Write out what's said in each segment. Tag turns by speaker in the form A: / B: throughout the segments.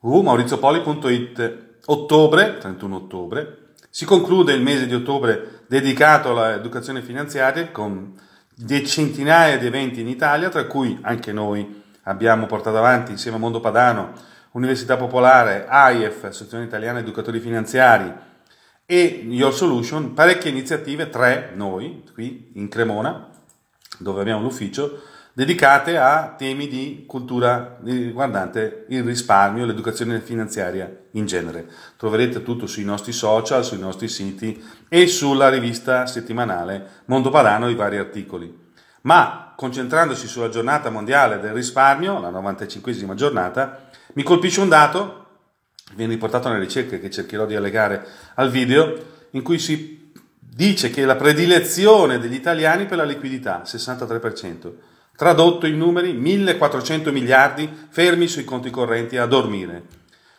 A: www.maurizopoli.it Ottobre, 31 ottobre, si conclude il mese di ottobre dedicato all'educazione finanziaria con centinaia di eventi in Italia, tra cui anche noi abbiamo portato avanti insieme a Mondo Padano, Università Popolare, AIF, Associazione Italiana Educatori Finanziari e Your Solution, parecchie iniziative, tre noi qui in Cremona, dove abbiamo l'ufficio, dedicate a temi di cultura riguardante il risparmio e l'educazione finanziaria in genere. Troverete tutto sui nostri social, sui nostri siti e sulla rivista settimanale Mondo Padano i vari articoli. Ma concentrandosi sulla giornata mondiale del risparmio, la 95esima giornata, mi colpisce un dato, viene riportato nelle ricerche che cercherò di allegare al video, in cui si dice che la predilezione degli italiani per la liquidità, 63%, Tradotto in numeri, 1400 miliardi fermi sui conti correnti a dormire.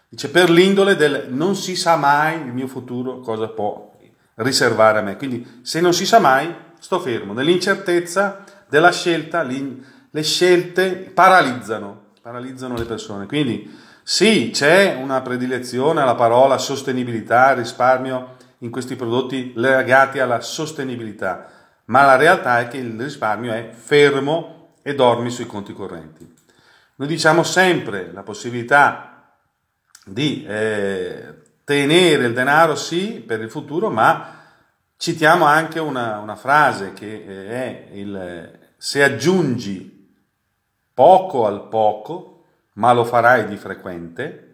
A: Dice per l'indole del non si sa mai il mio futuro cosa può riservare a me. Quindi se non si sa mai, sto fermo. Nell'incertezza della scelta, le scelte paralizzano, paralizzano le persone. Quindi sì, c'è una predilezione alla parola sostenibilità, risparmio in questi prodotti legati alla sostenibilità, ma la realtà è che il risparmio è fermo e dormi sui conti correnti. Noi diciamo sempre la possibilità di eh, tenere il denaro sì per il futuro, ma citiamo anche una, una frase che eh, è il se aggiungi poco al poco, ma lo farai di frequente,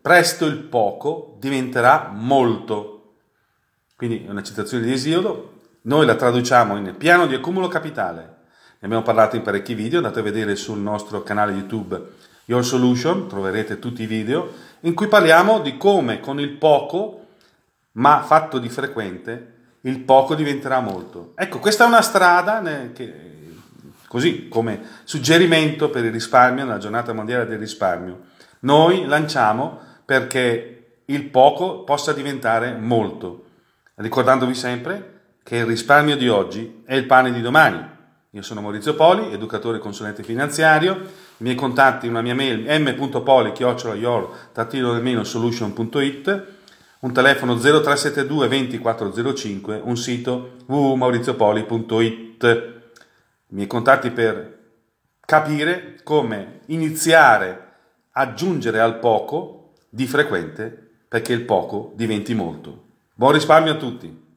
A: presto il poco diventerà molto. Quindi è una citazione di Esiodo, noi la traduciamo in piano di accumulo capitale ne abbiamo parlato in parecchi video, andate a vedere sul nostro canale YouTube Your Solution, troverete tutti i video in cui parliamo di come con il poco, ma fatto di frequente, il poco diventerà molto. Ecco, questa è una strada che, così come suggerimento per il risparmio nella giornata mondiale del risparmio. Noi lanciamo perché il poco possa diventare molto, ricordandovi sempre che il risparmio di oggi è il pane di domani. Io sono Maurizio Poli, educatore e consulente finanziario. I miei contatti, una mia mail m.poli-solution.it, un telefono 0372 2405, un sito www.mauriziopoli.it. I miei contatti per capire come iniziare a aggiungere al poco di frequente perché il poco diventi molto. Buon risparmio a tutti!